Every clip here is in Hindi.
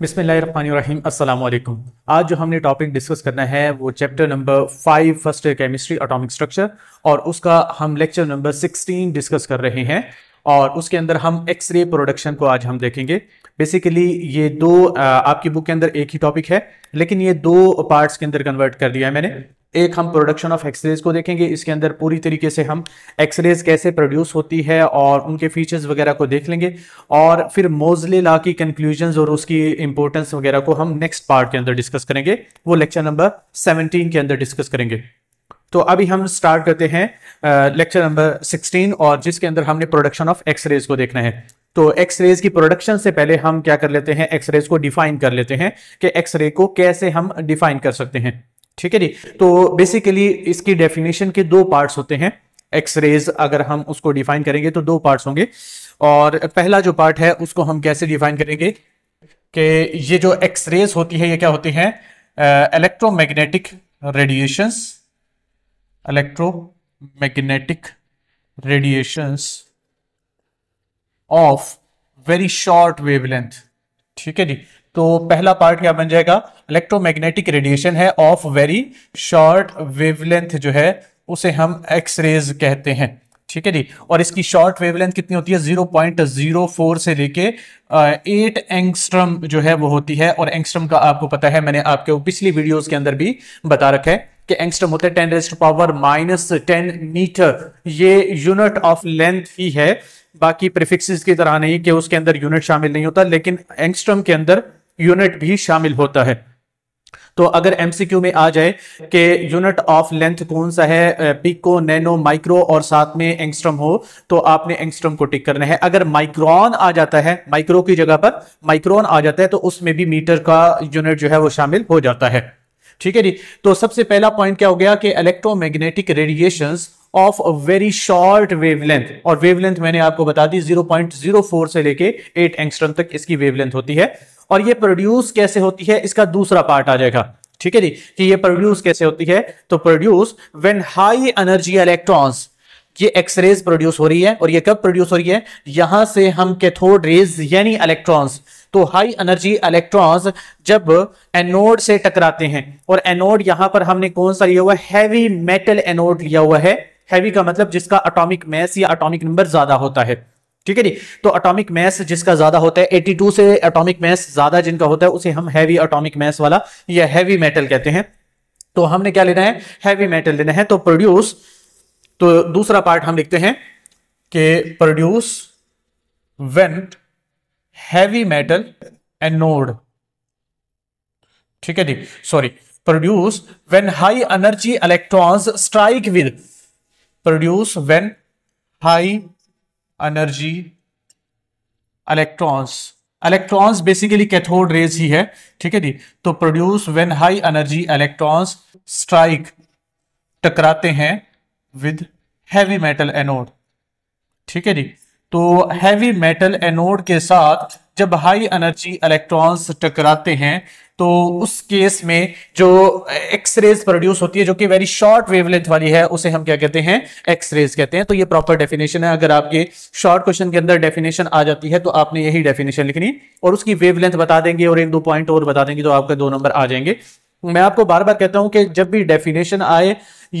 बिसमीम अल्लाम आज जो हमने टॉपिक डिस्कस करना है वो chapter number five first chemistry atomic structure और उसका हम लेक्चर नंबर सिक्सटीन डिस्कस कर रहे हैं और उसके अंदर हम एक्सरे प्रोडक्शन को आज हम देखेंगे बेसिकली ये दो आपकी बुक के अंदर एक ही टॉपिक है लेकिन ये दो पार्ट्स के अंदर कन्वर्ट कर दिया है मैंने एक हम प्रोडक्शन ऑफ एक्सरेज को देखेंगे इसके अंदर पूरी तरीके से हम एक्सरेज कैसे प्रोड्यूस होती है और उनके फीचर्स वगैरह को देख लेंगे और फिर मोजले ला की कंक्लूजन और उसकी इंपॉर्टेंस वगैरह को हम नेक्स्ट पार्ट के अंदर डिस्कस करेंगे वो लेक्चर नंबर सेवनटीन के अंदर डिस्कस करेंगे तो अभी हम स्टार्ट करते हैं लेक्चर नंबर सिक्सटीन और जिसके अंदर हमने प्रोडक्शन ऑफ एक्सरेज को देखना है तो एक्सरेज की प्रोडक्शन से पहले हम क्या कर लेते हैं एक्सरेज को डिफाइन कर लेते हैं कि एक्सरे को कैसे हम डिफाइन कर सकते हैं ठीक है जी तो बेसिकली इसकी डेफिनेशन के दो पार्ट्स होते हैं एक्सरेज अगर हम उसको डिफाइन करेंगे तो दो पार्ट्स होंगे और पहला जो पार्ट है उसको हम कैसे डिफाइन करेंगे कि ये जो एक्सरेज होती है ये क्या होती है electromagnetic radiations electromagnetic radiations of very short wavelength ठीक है जी तो पहला पार्ट क्या बन जाएगा इलेक्ट्रोमैग्नेटिक रेडिएशन है ऑफ वेरी शॉर्ट वेवलेंथ जो है उसे हम एक्सरेज कहते हैं ठीक है जी और इसकी शॉर्ट वेवलेंथ कितनी होती है 0.04 से लेके एट एंगस्ट्रम जो है वो होती है और एंगस्ट्रम का आपको पता है मैंने आपके पिछली वीडियोस के अंदर भी बता रखा है कि एंगस्ट्रम होते हैं 10 raised power minus ten metre ये यूनिट ऑफ लेंथ ही है बाकी प्रिफिक्स की तरह नहीं कि उसके अंदर यूनिट शामिल नहीं होता लेकिन एंगस्ट्रम के अंदर यूनिट भी शामिल होता है तो अगर एमसीक्यू में आ जाए कि यूनिट ऑफ लेंथ कौन सा है पिको नैनो माइक्रो और साथ में एंगस्ट्रम हो तो आपने एंगस्ट्रम को टिक करना है अगर माइक्रोन आ जाता है माइक्रो की जगह पर माइक्रोन आ जाता है तो उसमें भी मीटर का यूनिट जो है वो शामिल हो जाता है ठीक है जी तो सबसे पहला पॉइंट क्या हो गया कि electromagnetic radiations of a very short wavelength और वेवलेंथ मैंने आपको बता दी 0.04 से लेके 8 एंगस्ट्रम तक इसकी वेवलेंथ होती है और ये प्रोड्यूस कैसे होती है इसका दूसरा पार्ट आ जाएगा ठीक है जी कि ये प्रोड्यूस कैसे होती है तो produce when high energy electrons ये एक्सरेज प्रोड्यूस हो रही है और ये कब प्रोड्यूस हो रही है यहां से हम कैथोड रेज यानी इलेक्ट्रॉन्स तो हाई एनर्जी इलेक्ट्रॉन्स जब एनोड से टकराते हैं और एनोड यहां पर हमने कौन सा लिया हुआ हैवी मेटल एनोड लिया हुआ है हैवी का मतलब जिसका अटोमिक मैस या अटोमिक नंबर ज्यादा होता है ठीक है जी तो अटोमिक मैस जिसका ज्यादा होता है 82 से अटोमिक मैस ज्यादा जिनका होता है उसे हम हैवी अटोमिक मैस वाला या हैवी मेटल कहते हैं तो हमने क्या लेना है हैवी मेटल लेना है तो प्रोड्यूस तो दूसरा पार्ट हम लिखते हैं कि produce when heavy metal anode ठीक है जी sorry produce when high energy electrons strike with produce when high energy electrons electrons basically cathode rays ही है ठीक है जी तो produce when high energy electrons strike टकराते हैं विद हैवी मेटल एनोड ठीक है जी तो हैवी मेटल एनोड के साथ जब हाई एनर्जी इलेक्ट्रॉन्स टकराते हैं तो उस केस में जो एक्सरेज प्रोड्यूस होती है जो कि वेरी शॉर्ट वेवलेंथ वाली है उसे हम क्या कहते हैं एक्सरेज कहते हैं तो ये प्रॉपर डेफिनेशन है अगर आपके शॉर्ट क्वेश्चन के अंदर डेफिनेशन आ जाती है तो आपने यही डेफिनेशन लिखनी और उसकी वेवलेंथ बता देंगे और एक दो पॉइंट और बता देंगे तो आपके दो नंबर आ जाएंगे मैं आपको बार बार कहता हूं कि जब भी डेफिनेशन आए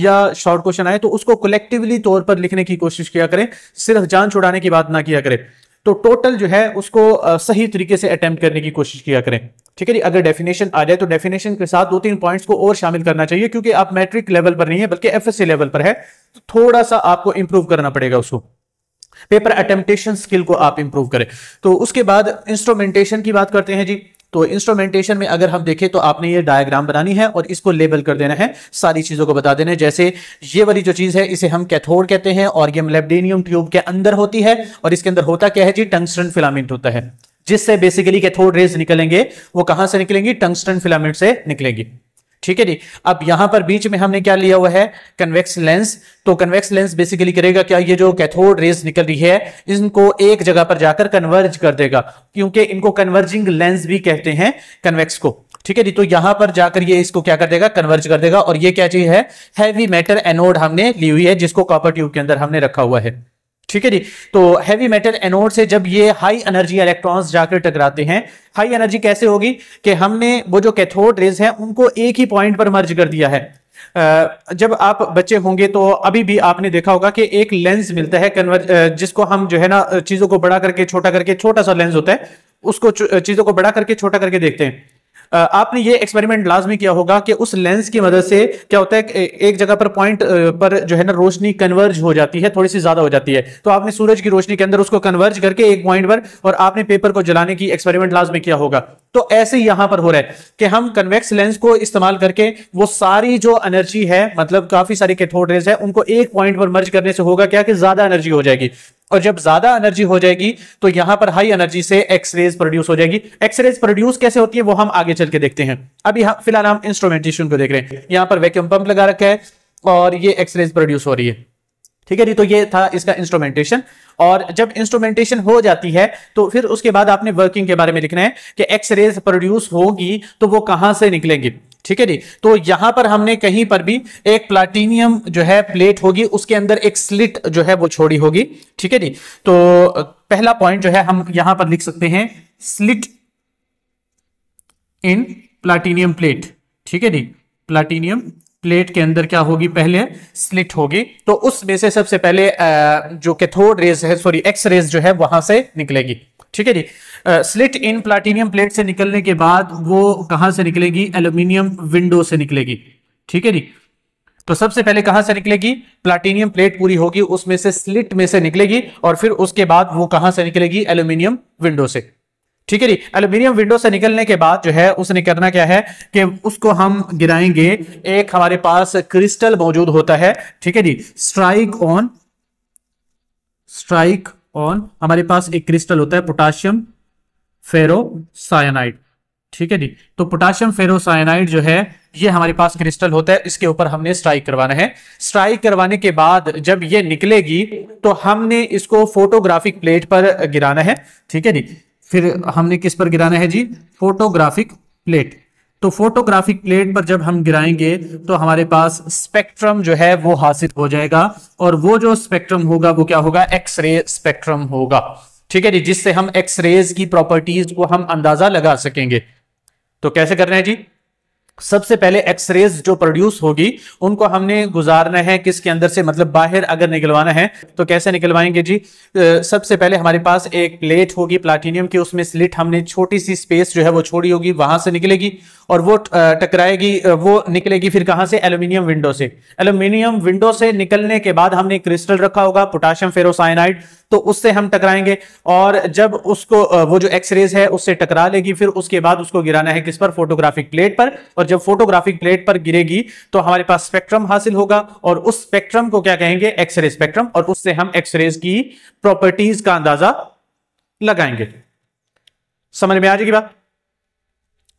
या शॉर्ट क्वेश्चन आए तो उसको कलेक्टिवली तौर पर लिखने की कोशिश किया करें सिर्फ जान छुड़ाने की बात ना किया करें तो टोटल जो है उसको सही तरीके से अटेम्प्ट करने की कोशिश किया करें ठीक है जी अगर डेफिनेशन आ जाए तो डेफिनेशन के साथ दो तीन पॉइंट्स को और शामिल करना चाहिए क्योंकि आप मैट्रिक लेवल पर नहीं है बल्कि एफ लेवल पर है तो थोड़ा सा आपको इंप्रूव करना पड़ेगा उसको पेपर अटेम्प्टेशन स्किल को आप इंप्रूव करें तो उसके बाद इंस्ट्रूमेंटेशन की बात करते हैं जी तो इंस्ट्रूमेंटेशन में अगर हम देखें तो आपने ये डायग्राम बनानी है और इसको लेबल कर देना है सारी चीज़ों को बता देना है जैसे ये वाली जो चीज़ है इसे हम कैथोड कहते हैं और ये मेलेबडेनियम ट्यूब के अंदर होती है और इसके अंदर होता क्या है जी टंगस्टन फिलामेंट होता है जिससे बेसिकली कैथोड रेज निकलेंगे वो कहां से निकलेंगी टंगस्टन फिलामेंट से निकलेंगी ठीक है जी अब यहां पर बीच में हमने क्या लिया हुआ है कन्वेक्स लेंस तो कन्वेक्स लेंस बेसिकली करेगा क्या ये जो कैथोड रेस निकल रही है इनको एक जगह पर जाकर कन्वर्ज कर देगा क्योंकि इनको कन्वर्जिंग लेंस भी कहते हैं कन्वेक्स को ठीक है जी तो यहां पर जाकर ये इसको क्या कर देगा कन्वर्ज कर देगा और ये क्या चीज है हैवी मैटर एनोड हमने ली हुई है जिसको कॉपर ट्यूब के अंदर हमने रखा हुआ है ठीक है जी तो हैवी मेटल एनोड से जब ये हाई एनर्जी इलेक्ट्रॉन्स जाकर टकराते हैं हाई एनर्जी कैसे होगी कि हमने वो जो कैथोड रेज है उनको एक ही पॉइंट पर मर्ज कर दिया है जब आप बच्चे होंगे तो अभी भी आपने देखा होगा कि एक लेंस मिलता है कन्वर्ज जिसको हम जो है ना चीजों को बड़ा करके छोटा करके छोटा सा लेंस होता है उसको चीजों को बड़ा करके छोटा करके देखते हैं आपने ये एक्सपेरिमेंट लाजमी किया होगा कि उस लेंस की मदद से क्या होता है एक जगह पर पॉइंट पर जो है ना रोशनी कन्वर्ज हो जाती है थोड़ी सी ज्यादा हो जाती है तो आपने सूरज की रोशनी के अंदर उसको कन्वर्ज करके एक पॉइंट पर और आपने पेपर को जलाने की एक्सपेरिमेंट लाजमी किया होगा तो ऐसे यहां पर हो रहा है कि हम कन्वेक्स लेंस को इस्तेमाल करके वो सारी जो एनर्जी है मतलब काफी सारी कैथोड रेज है उनको एक पॉइंट पर मर्ज करने से होगा क्या कि ज्यादा एनर्जी हो जाएगी और जब ज्यादा एनर्जी हो जाएगी तो यहां पर हाई एनर्जी से एक्सरेज प्रोड्यूस हो जाएगी एक्सरेज प्रोड्यूस कैसे होती है वो हम आगे चल के देखते हैं अभी हाँ, फिलहाल हम इंस्ट्रूमेंटेशन को देख रहे हैं यहां पर वैक्यूम पंप लगा रखा है और ये एक्सरेज प्रोड्यूस हो रही है ठीक है जी तो ये था इसका इंस्ट्रूमेंटेशन और जब इंस्ट्रूमेंटेशन हो जाती है तो फिर उसके बाद आपने वर्किंग के बारे में लिखना है कि एक्सरेज प्रोड्यूस होगी तो वो कहां से निकलेंगी ठीक है जी तो यहां पर हमने कहीं पर भी एक प्लाटिनियम जो है प्लेट होगी उसके अंदर एक स्लिट जो है वो छोड़ी होगी ठीक है जी तो पहला पॉइंट जो है हम यहां पर लिख सकते हैं स्लिट इन प्लाटिनियम प्लेट ठीक है जी प्लाटिनियम प्लेट के अंदर क्या होगी पहले स्लिट होगी तो उसमें से सबसे पहले जो कैथोड रेज है सॉरी एक्स रेज जो है वहां से निकलेगी ठीक है जी स्लिट इन प्लाटिनियम प्लेट से निकलने के बाद वो कहां से निकलेगी एल्यूमिनियम विंडो से निकलेगी ठीक है जी तो सबसे पहले कहां से निकलेगी प्लाटिनियम प्लेट पूरी होगी उसमें से स्लिट में से निकलेगी और फिर उसके बाद वो कहां से निकलेगी एल्यूमिनियम विंडो से ठीक है जी एल्यूमिनियम विंडो से निकलने के बाद जो है उसने करना क्या है कि उसको हम गिराएंगे एक हमारे पास क्रिस्टल मौजूद होता है ठीक है जी स्ट्राइक ऑन स्ट्राइक ऑन हमारे पास एक क्रिस्टल होता है पोटाशियम फेरोसाइनाइड ठीक है जी तो पोटाशियम फेरोसाइनाइड जो है ये हमारे पास क्रिस्टल होता है इसके ऊपर हमने स्ट्राइक करवाना है स्ट्राइक करवाने के बाद जब ये निकलेगी तो हमने इसको फोटोग्राफिक प्लेट पर गिराना है ठीक है जी फिर हमने किस पर गिराना है जी फोटोग्राफिक प्लेट तो फोटोग्राफिक प्लेट पर जब हम गिराएंगे तो हमारे पास स्पेक्ट्रम जो है वो हासिल हो जाएगा और वो जो स्पेक्ट्रम होगा वो क्या होगा एक्सरे स्पेक्ट्रम होगा ठीक है जी जिससे हम एक्सरेज की प्रॉपर्टीज को हम अंदाजा लगा सकेंगे तो कैसे करना है जी सबसे पहले एक्सरेज जो प्रोड्यूस होगी उनको हमने गुजारना है किसके अंदर से मतलब बाहर अगर निकलवाना है तो कैसे निकलवाएंगे जी सबसे पहले हमारे पास एक प्लेट होगी प्लाटिनियम की उसमें स्लिट हमने छोटी सी स्पेस जो है वो छोड़ी होगी वहां से निकलेगी और वो टकराएगी वो निकलेगी फिर कहां से एल्यूमिनियम विंडो से एल्यूमिनियम विंडो से निकलने के बाद हमने क्रिस्टल रखा होगा पोटाशियम फेरोसाइनाइड तो उससे हम टकराएंगे और जब उसको वो जो एक्सरेज है उससे टकरा लेगी फिर उसके बाद उसको गिराना है किस पर फोटोग्राफिक प्लेट पर और जब फोटोग्राफिक प्लेट पर गिरेगी तो हमारे पास स्पेक्ट्रम हासिल होगा और उस स्पेक्ट्रम को क्या कहेंगे एक्सरे स्पेक्ट्रम और उससे हम एक्सरेज की प्रॉपर्टीज का अंदाजा लगाएंगे समझ में आ जाएगी बात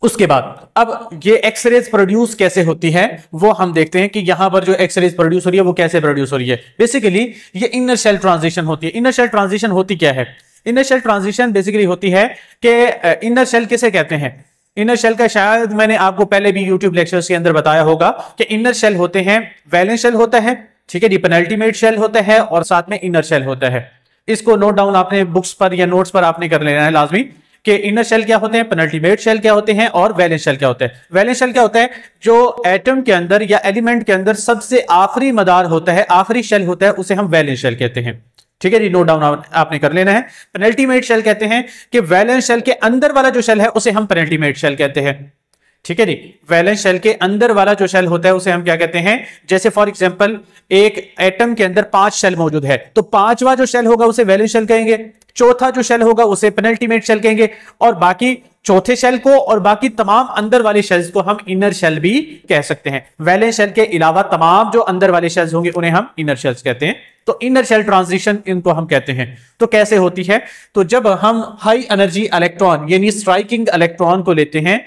उसके बाद अब ये एक्सरेज प्रोड्यूस कैसे होती है वो हम देखते हैं कि यहां पर जो एक्सरेज प्रोड्यूस हो रही है वो कैसे प्रोड्यूस हो रही है बेसिकली ये इनर शेल ट्रांजिशन होती है इनर शेल ट्रांजिशन होती क्या है इनर शेल ट्रांजिशन बेसिकली होती है कि इनर शेल किसे कहते हैं इनर शेल का शायद मैंने आपको पहले भी यूट्यूब लेक्चर्स के अंदर बताया होगा कि इनर शेल होते हैं वैलेंस सेल होता है ठीक है डिपेनल्टीमेट सेल होता है और साथ में इनर शेल होता है इसको नोट डाउन आपने बुक्स पर या नोट्स पर आपने कर लेना है लाजमी कि इनर शेल क्या होते हैं पेनल्टीमेट शेल क्या होते हैं और वैलेंस शेल क्या होते हैं वैलेंस शेल क्या होता है जो एटम के अंदर या एलिमेंट के अंदर सबसे आखिरी मदार होता है आखिरी शेल होता है उसे हम वैलेंस शेल कहते हैं ठीक है जी नोट डाउन आपने कर लेना है पेनल्टीमेट शेल कहते हैं कि वैलेंस शेल के अंदर वाला जो शेल है उसे हम पेनल्टीमेट शेल कहते हैं ठीक है जी वैलेंस शेल के अंदर वाला जो शेल होता है उसे हम क्या कहते हैं जैसे फॉर एग्जाम्पल एक एटम के अंदर पांच शेल मौजूद है तो पांचवा जो शेल होगा उसे वैलेंस शेल कहेंगे चौथा जो शेल होगा उसे पेनल्टीमेट शेल कहेंगे और बाकी चौथे शेल को और बाकी तमाम अंदर वाले शेल्स को हम इनर शेल भी कह सकते हैं वैलेंस शेल के अलावा तमाम जो अंदर वाले शेल्स होंगे उन्हें हम इनर शेल्स कहते हैं तो इनर शेल ट्रांजिशन इनको हम कहते हैं तो कैसे होती है तो जब हम हाई एनर्जी इलेक्ट्रॉन यानी स्ट्राइकिंग इलेक्ट्रॉन को लेते हैं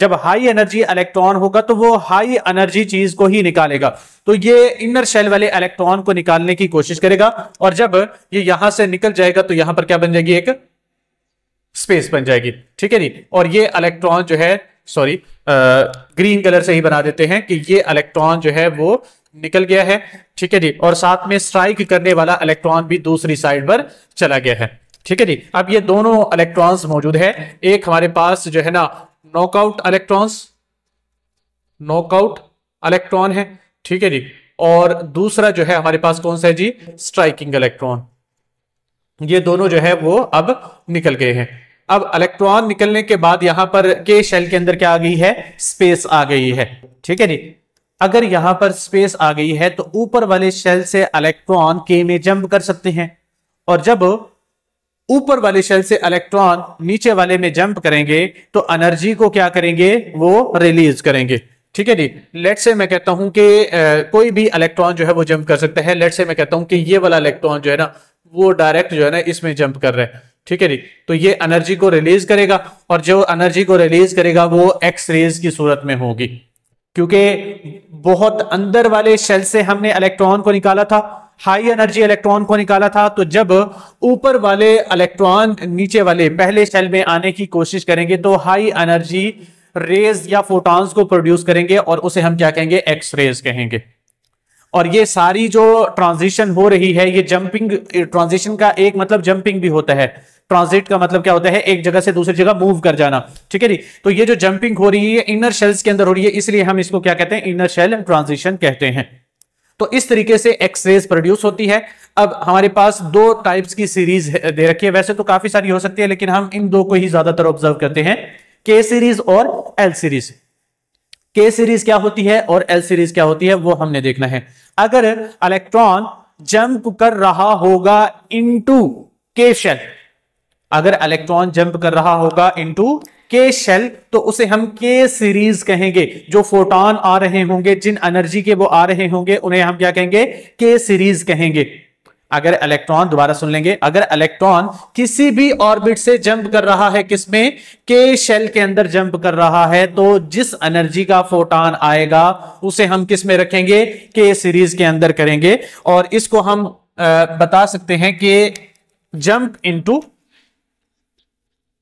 जब हाई एनर्जी इलेक्ट्रॉन होगा तो वो हाई एनर्जी चीज को ही निकालेगा तो ये इनर शेल वाले इलेक्ट्रॉन को निकालने की कोशिश करेगा और जब ये यहां से निकल जाएगा तो यहां पर क्या बन जाएगी एक स्पेस बन जाएगी ठीक है जी और ये इलेक्ट्रॉन जो है सॉरी ग्रीन कलर से ही बना देते हैं कि ये इलेक्ट्रॉन जो है वो निकल गया है ठीक है जी और साथ में स्ट्राइक करने वाला इलेक्ट्रॉन भी दूसरी साइड पर चला गया है ठीक है जी अब ये दोनों इलेक्ट्रॉन्स मौजूद है एक हमारे पास जो है ना नॉकआउट इलेक्ट्रॉन्स नॉकआउट इलेक्ट्रॉन है ठीक है जी और दूसरा जो है हमारे पास कौन सा है जी स्ट्राइकिंग इलेक्ट्रॉन ये दोनों जो है वो अब निकल गए हैं अब इलेक्ट्रॉन निकलने के बाद यहां पर के शेल के अंदर क्या आ गई है स्पेस आ गई है ठीक है जी अगर यहां पर स्पेस आ गई है तो ऊपर वाले शेल से इलेक्ट्रॉन के में जंप कर सकते हैं और जब ऊपर वाले शेल से इलेक्ट्रॉन नीचे वाले में जंप करेंगे तो एनर्जी को क्या करेंगे वो रिलीज करेंगे ठीक है जी लेट से मैं कहता हूं कि कोई भी इलेक्ट्रॉन जो है वो जंप कर सकता है लेट से मैं कहता हूं कि ये वाला इलेक्ट्रॉन जो है ना वो डायरेक्ट जो है ना इसमें जंप कर रहे हैं ठीक है जी तो ये एनर्जी को रिलीज करेगा और जो एनर्जी को रिलीज करेगा वो एक्स रेज की सूरत में होगी क्योंकि बहुत अंदर वाले शेल से हमने इलेक्ट्रॉन को निकाला था हाई एनर्जी इलेक्ट्रॉन को निकाला था तो जब ऊपर वाले इलेक्ट्रॉन नीचे वाले पहले शेल में आने की कोशिश करेंगे तो हाई एनर्जी रेज या फोटॉन्स को प्रोड्यूस करेंगे और उसे हम क्या कहेंगे एक्स रेज कहेंगे और ये सारी जो ट्रांजिशन हो रही है ये जंपिंग ट्रांजिशन का एक मतलब जंपिंग भी होता है ट्रांजिट का मतलब क्या होता है एक जगह से दूसरी जगह मूव कर जाना ठीक है जी तो ये जो जंपिंग हो रही है इनर शेल्स के अंदर हो रही है इसलिए हम इसको क्या कहते हैं इनर शेल ट्रांजिशन कहते हैं तो इस तरीके से एक्सरेज प्रोड्यूस होती है अब हमारे पास दो टाइप्स की सीरीज दे रखी है वैसे तो काफी सारी हो सकती है लेकिन हम इन दो को ही ज्यादातर ऑब्जर्व करते हैं के सीरीज और एल सीरीज के सीरीज क्या होती है और एल सीरीज क्या होती है वो हमने देखना है अगर इलेक्ट्रॉन जंप कर रहा होगा इनटू के शेल अगर इलेक्ट्रॉन जंप कर रहा होगा इनटू के शेल तो उसे हम के सीरीज कहेंगे जो फोटोन आ रहे होंगे जिन एनर्जी के वो आ रहे होंगे उन्हें हम क्या कहेंगे के सीरीज कहेंगे अगर इलेक्ट्रॉन दोबारा सुन लेंगे अगर इलेक्ट्रॉन किसी भी ऑर्बिट से जंप कर रहा है किसमें के शेल के अंदर जंप कर रहा है तो जिस एनर्जी का फोटॉन आएगा उसे हम किस में रखेंगे के सीरीज के अंदर करेंगे और इसको हम आ, बता सकते हैं कि jump into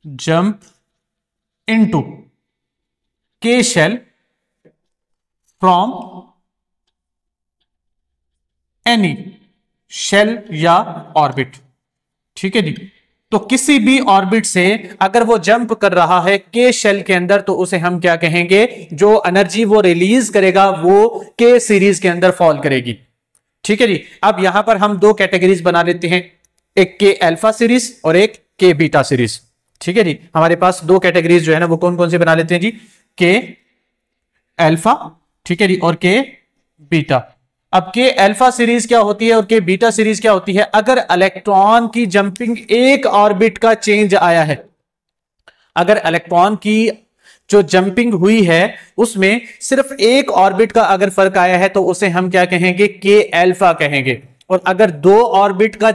jump into K shell from any shell या ऑर्बिट ठीक है जी तो किसी भी ऑर्बिट से अगर वो जंप कर रहा है के शेल के अंदर तो उसे हम क्या कहेंगे जो एनर्जी वो रिलीज करेगा वो के सीरीज के अंदर फॉल करेगी ठीक है जी अब यहां पर हम दो कैटेगरीज बना लेते हैं एक के अल्फा सीरीज और एक के बीटा सीरीज ठीक है जी हमारे पास दो कैटेगरीज जो है ना वो कौन कौन से बना लेते हैं जी के एल्फा ठीक है जी और के बीटा अब के अल्फा सीरीज क्या होती है और के बीटा सीरीज क्या होती है अगर इलेक्ट्रॉन की जंपिंग एक ऑर्बिट का चेंज आया है अगर इलेक्ट्रॉन की जो जंपिंग हुई है उसमें सिर्फ एक ऑर्बिट का अगर फर्क आया है तो उसे हम क्या कहेंगे के अल्फा कहेंगे और अगर दो ऑर्बिट का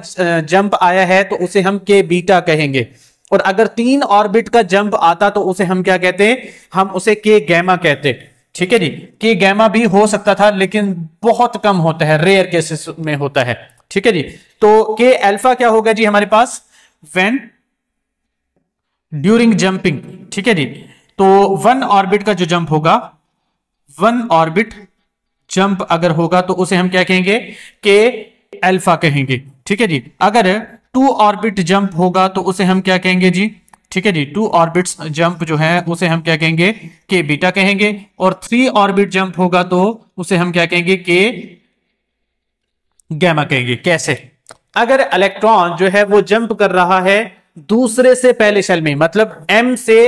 जंप आया है तो उसे हम के बीटा कहेंगे और अगर तीन ऑर्बिट का जंप आता तो उसे हम क्या कहते हैं हम उसे के गैमा कहते ठीक है जी के गैमा भी हो सकता था लेकिन बहुत कम होता है रेयर केसेस में होता है ठीक है जी तो के अल्फा क्या होगा जी हमारे पास वेन ड्यूरिंग जंपिंग ठीक है जी तो वन ऑर्बिट का जो जंप होगा वन ऑर्बिट जंप अगर होगा तो उसे हम क्या कहेंगे के अल्फा कहेंगे ठीक है जी अगर टू ऑर्बिट जंप होगा तो उसे हम क्या कहेंगे जी ठीक है जी टू ऑर्बिट्स जंप जो है उसे हम क्या कहेंगे के बीटा कहेंगे और थ्री ऑर्बिट जंप होगा तो उसे हम क्या कहेंगे के गैमा कहेंगे कैसे अगर इलेक्ट्रॉन जो है वो जंप कर रहा है दूसरे से पहले शेल में मतलब एम से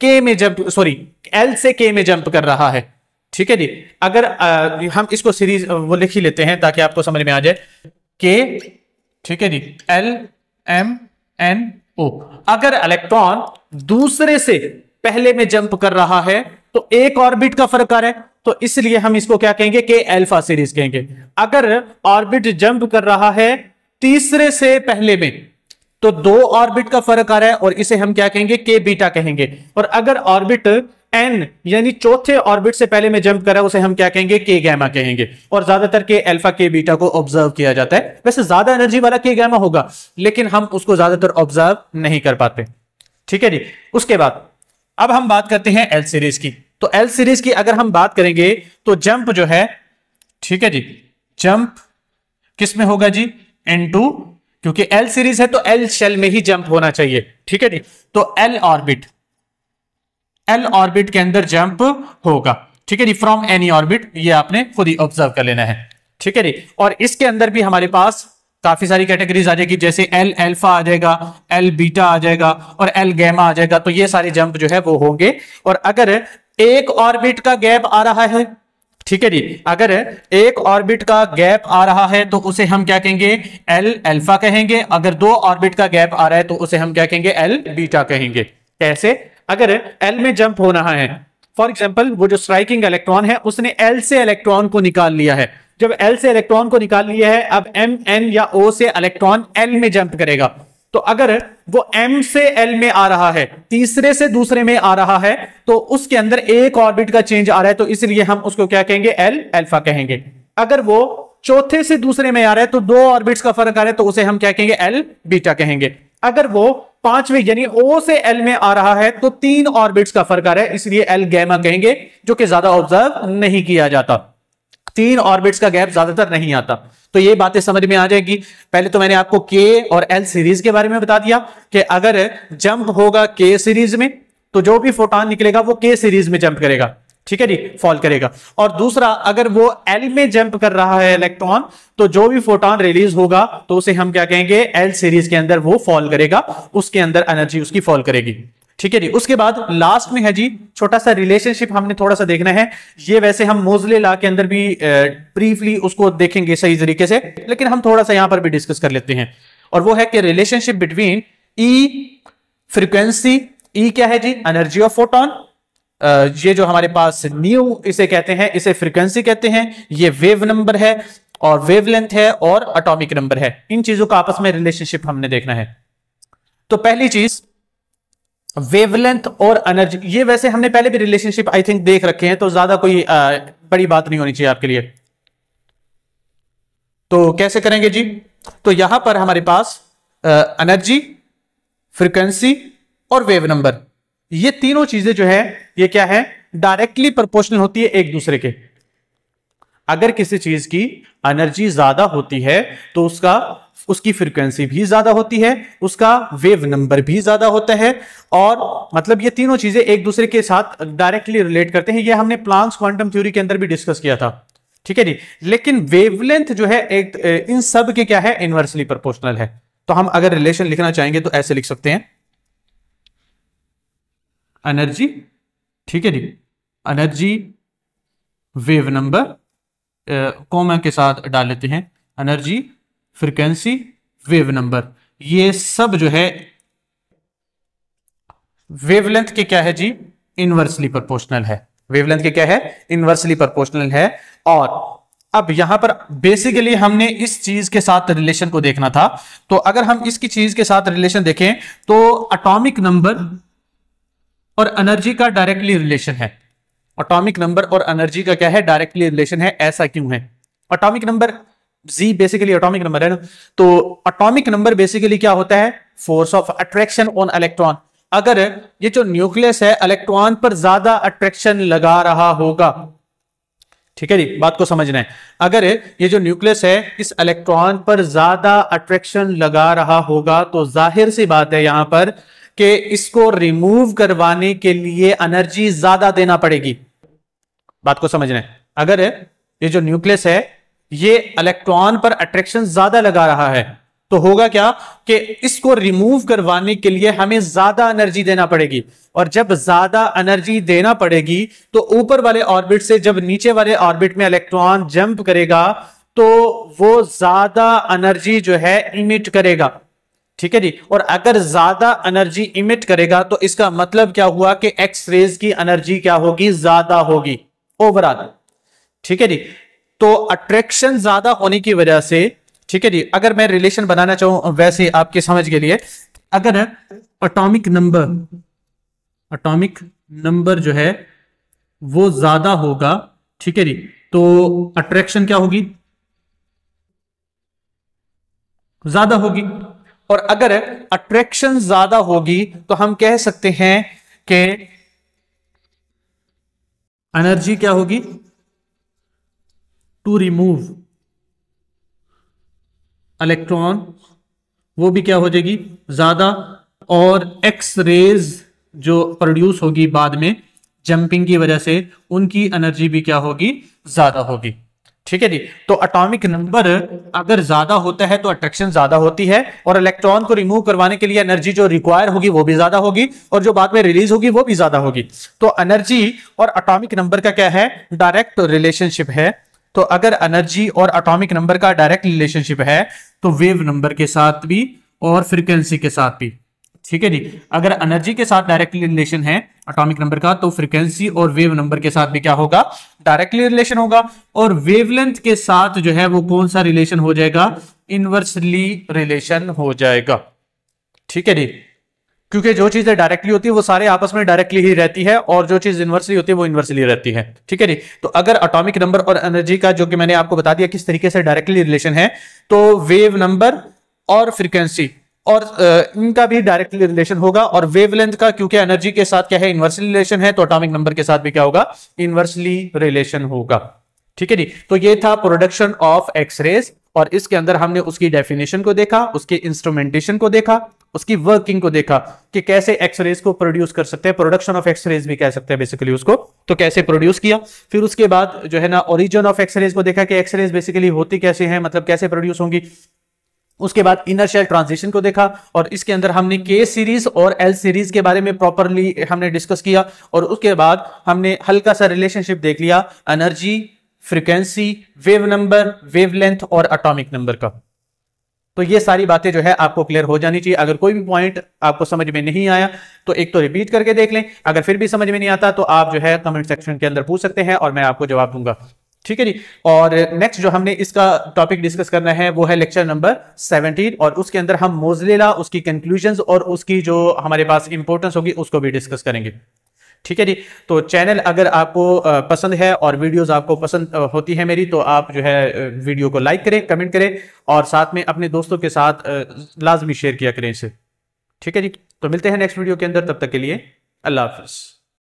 के में जंप सॉरी एल से के में जंप कर रहा है ठीक है जी अगर आ, हम इसको सीरीज वो लिख ही लेते हैं ताकि आपको समझ में आ जाए के ठीक है जी एल एम एन ओ अगर इलेक्ट्रॉन दूसरे से पहले में जंप कर रहा है तो एक ऑर्बिट का फर्क आ रहा है तो इसलिए हम इसको क्या कहेंगे के एल्फा सीरीज कहेंगे अगर ऑर्बिट जंप कर रहा है तीसरे से पहले में तो दो ऑर्बिट का फर्क आ रहा है और इसे हम क्या कहेंगे के बीटा कहेंगे और अगर ऑर्बिट एन यानी चौथे ऑर्बिट से पहले में जंप करा उसे हम क्या कहेंगे के गैमा कहेंगे और ज्यादातर के अल्फा के बीटा को ऑब्जर्व किया जाता है वैसे ज्यादा एनर्जी वाला के गैमा होगा लेकिन हम उसको ज्यादातर ऑब्जर्व नहीं कर पाते ठीक है जी उसके बाद अब हम बात करते हैं एल सीरीज की तो एल सीरीज की अगर हम बात करेंगे तो जंप जो है ठीक है जी जंप किस में होगा जी इन क्योंकि एल सीरीज है तो एल शेल में ही जंप होना चाहिए ठीक है जी तो एल ऑर्बिट एल ऑर्बिट के अंदर जंप होगा ठीक है जी फ्रॉम एनी ऑर्बिट ये आपने खुद ही ऑब्जर्व कर लेना है ठीक है जी और इसके अंदर भी हमारे पास काफी सारी कैटेगरीज आ जाएगी जैसे एल एल्फा आ जाएगा एल बीटा आ जाएगा और एल गैमा आ जाएगा तो ये सारे जंप जो है वो होंगे और अगर एक ऑर्बिट का गैप आ रहा है ठीक है जी अगर एक ऑर्बिट का गैप आ रहा है तो उसे हम क्या कहेंगे एल अल्फा कहेंगे अगर दो ऑर्बिट का गैप आ रहा है तो उसे हम क्या कहेंगे एल बीटा कहेंगे कैसे अगर एल में जंप हो रहा है फॉर एग्जाम्पल वो जो स्ट्राइकिंग इलेक्ट्रॉन है उसने एल से इलेक्ट्रॉन को निकाल लिया है जब एल से इलेक्ट्रॉन को निकाल लिया है अब एम एन या ओ से इलेक्ट्रॉन एल में जंप करेगा तो अगर वो एम से एल में आ रहा है तीसरे से दूसरे में आ रहा है तो उसके अंदर एक ऑर्बिट का चेंज आ रहा है तो इसलिए हम उसको क्या कहेंगे एल एल्फा कहेंगे अगर वो चौथे से दूसरे में आ रहा है तो दो ऑर्बिट्स का फर्क आ रहा है तो उसे हम क्या कहेंगे एल बीटा कहेंगे अगर वो पांचवे यानी ओ से एल में आ रहा है तो तीन ऑर्बिट्स का फर्क आ रहा है इसलिए एल गैमा कहेंगे जो कि ज्यादा ऑब्जर्व नहीं किया जाता तीन ऑर्बिट्स का गैप ज्यादातर नहीं आता तो ये बातें समझ में आ जाएगी पहले तो मैंने आपको के और एल सीरीज के बारे में बता दिया कि अगर जंप होगा के सीरीज में तो जो भी फोटान निकलेगा वो के सीरीज में जंप करेगा ठीक है जी फॉल करेगा और दूसरा अगर वो एल में जंप कर रहा है इलेक्ट्रॉन तो जो भी फोटोन रिलीज होगा तो उसे हम क्या कहेंगे एल सीरीज के अंदर वो फॉल करेगा उसके अंदर एनर्जी उसकी फॉल करेगी ठीक है जी उसके बाद लास्ट में है जी छोटा सा रिलेशनशिप हमने थोड़ा सा देखना है ये वैसे हम मोजले ला के अंदर भी ब्रीफली उसको देखेंगे सही तरीके से लेकिन हम थोड़ा सा यहां पर भी डिस्कस कर लेते हैं और वो है कि relationship between E frequency E क्या है जी एनर्जी ऑफ फोटोन ये जो हमारे पास न्यू इसे कहते हैं इसे फ्रीक्वेंसी कहते हैं ये वेव नंबर है और वेवलेंथ है और अटोमिक नंबर है इन चीजों का आपस में रिलेशनशिप हमने देखना है तो पहली चीज वेवलेंथ और एनर्जी ये वैसे हमने पहले भी रिलेशनशिप आई थिंक देख रखे हैं तो ज्यादा कोई आ, बड़ी बात नहीं होनी चाहिए आपके लिए तो कैसे करेंगे जी तो यहां पर हमारे पास एनर्जी फ्रीक्वेंसी और वेव नंबर ये तीनों चीजें जो है ये क्या है डायरेक्टली प्रोपोर्शनल होती है एक दूसरे के अगर किसी चीज की एनर्जी ज्यादा होती है तो उसका उसकी फ्रीक्वेंसी भी ज्यादा होती है उसका वेव नंबर भी ज्यादा होता है और मतलब ये तीनों चीजें एक दूसरे के साथ डायरेक्टली रिलेट करते हैं ये हमने प्लांट्स क्वांटम थ्योरी के अंदर भी डिस्कस किया था ठीक है जी लेकिन वेवलेंथ जो है एक इन सब के क्या है इनवर्सली प्रोपोर्शनल है तो हम अगर रिलेशन लिखना चाहेंगे तो ऐसे लिख सकते हैं एनर्जी ठीक है जी एनर्जी वेव नंबर कॉमा के साथ डाल लेते हैं एनर्जी फ्रिक्वेंसी वेव नंबर ये सब जो है वेवलेंथ के क्या है जी इनवर्सली प्रोपोर्शनल है वेवलेंथ के क्या है इनवर्सली प्रोपोर्शनल है और अब यहां पर बेसिकली हमने इस चीज के साथ रिलेशन को देखना था तो अगर हम इसकी चीज के साथ रिलेशन देखें तो अटोमिक नंबर और एनर्जी का डायरेक्टली रिलेशन है ऑटोमिक नंबर और एनर्जी का क्या है डायरेक्टली रिलेशन है ऐसा क्यों है ऑटोमिक नंबर जी बेसिकली ऑटोमिक नंबर है ना तो ऑटोमिक नंबर बेसिकली क्या होता है force of attraction on electron अगर ये जो न्यूक्लियस है इलेक्ट्रॉन पर ज्यादा अट्रैक्शन लगा रहा होगा ठीक है जी बात को समझना है अगर ये जो न्यूक्लियस है इस इलेक्ट्रॉन पर ज्यादा अट्रैक्शन लगा रहा होगा तो जाहिर सी बात है यहां पर कि इसको रिमूव करवाने के लिए एनर्जी ज्यादा देना पड़ेगी बात को समझना रहे अगर ये जो न्यूक्लियस है ये इलेक्ट्रॉन पर अट्रैक्शन ज्यादा लगा रहा है तो होगा क्या कि इसको रिमूव करवाने के लिए हमें ज्यादा एनर्जी देना पड़ेगी और जब ज्यादा एनर्जी देना पड़ेगी तो ऊपर वाले ऑर्बिट से जब नीचे वाले ऑर्बिट में इलेक्ट्रॉन जंप करेगा तो वो ज्यादा एनर्जी जो है इमिट करेगा ठीक है जी और अगर ज्यादा एनर्जी इमिट करेगा तो इसका मतलब क्या हुआ कि एक्स रेज की एनर्जी क्या होगी ज्यादा होगी ओवरऑल ठीक है जी तो अट्रैक्शन ज्यादा होने की वजह से ठीक है जी अगर मैं रिलेशन बनाना चाहूं वैसे आपके समझ के लिए अगर अटोमिक नंबर अटोमिक नंबर जो है वो ज्यादा होगा ठीक है जी तो अट्रैक्शन क्या होगी ज्यादा होगी और अगर अट्रैक्शन ज्यादा होगी तो हम कह सकते हैं कि एनर्जी क्या होगी टू रिमूव इलेक्ट्रॉन वो भी क्या हो जाएगी ज्यादा और एक्स रेज जो प्रोड्यूस होगी बाद में जंपिंग की वजह से उनकी एनर्जी भी क्या होगी ज्यादा होगी ठीक है जी तो अटोमिक नंबर अगर ज्यादा होता है तो अट्रैक्शन ज्यादा होती है और इलेक्ट्रॉन को रिमूव करवाने के लिए एनर्जी जो रिक्वायर होगी वो भी ज्यादा होगी और जो बाद में रिलीज होगी वो भी ज्यादा होगी तो एनर्जी और अटोमिक नंबर का क्या है डायरेक्ट रिलेशनशिप है तो अगर एनर्जी और अटोमिक नंबर का डायरेक्ट रिलेशनशिप है तो वेव नंबर के साथ भी और फ्रिक्वेंसी के साथ भी ठीक है जी अगर एनर्जी के साथ डायरेक्टली रिलेशन है अटोमिक नंबर का तो फ्रिक्वेंसी और वेव नंबर के साथ भी क्या होगा डायरेक्टली रिलेशन होगा और वेवलेंथ के साथ जो है वो कौन सा रिलेशन हो जाएगा इनवर्सली रिलेशन हो जाएगा ठीक है जी क्योंकि जो चीजें डायरेक्टली होती है वो सारे आपस में डायरेक्टली ही रहती है और जो चीज इन्वर्सली होती है वो इनवर्सली रहती है ठीक है जी तो अगर अटोमिक नंबर और एनर्जी का जो कि मैंने आपको बता दिया किस तरीके से डायरेक्टली रिलेशन है तो वेव नंबर और फ्रीक्वेंसी और इनका भी डायरेक्टली रिलेशन होगा और वेवलेंथ का क्योंकि एनर्जी के साथ क्या है इन्वर्सली रिलेशन है तो अटोमिक नंबर के साथ भी क्या होगा इन्वर्सली रिलेशन होगा ठीक है जी तो ये था प्रोडक्शन ऑफ एक्सरेज और इसके अंदर हमने उसकी डेफिनेशन को देखा उसके इंस्ट्रूमेंटेशन को देखा उसकी वर्किंग को देखा कि कैसे एक्सरेज को प्रोड्यूस कर सकते हैं प्रोडक्शन ऑफ एक्सरेज भी कह सकते हैं बेसिकली उसको तो कैसे प्रोड्यूस किया फिर उसके बाद जो है ना ओरिजिन ऑफ एक्सरेज को देखा कि एक्सरेज बेसिकली होती कैसे है मतलब कैसे प्रोड्यूस होंगी उसके बाद इनर शेल ट्रांजिशन को देखा और इसके अंदर हमने के सीरीज और एल सीरीज के बारे में प्रॉपरली हमने डिस्कस किया और उसके बाद हमने हल्का सा रिलेशनशिप देख लिया energy frequency wave number wavelength और अटोमिक नंबर का तो ये सारी बातें जो है आपको क्लियर हो जानी चाहिए अगर कोई भी पॉइंट आपको समझ में नहीं आया तो एक तो रिपीट करके देख लें अगर फिर भी समझ में नहीं आता तो आप जो है कमेंट सेक्शन के अंदर पूछ सकते हैं और मैं आपको जवाब दूंगा ठीक है जी और नेक्स्ट जो हमने इसका टॉपिक डिस्कस करना है वो है लेक्चर नंबर 17 और उसके अंदर हम मोजलेला उसकी कंक्लूजन और उसकी जो हमारे पास इंपॉर्टेंस होगी उसको भी डिस्कस करेंगे ठीक है जी तो चैनल अगर आपको पसंद है और वीडियोस आपको पसंद होती है मेरी तो आप जो है वीडियो को लाइक करें कमेंट करें और साथ में अपने दोस्तों के साथ लाजमी शेयर किया करें इसे ठीक है जी तो मिलते हैं नेक्स्ट वीडियो के अंदर तब तक के लिए अल्लाह हाफिज़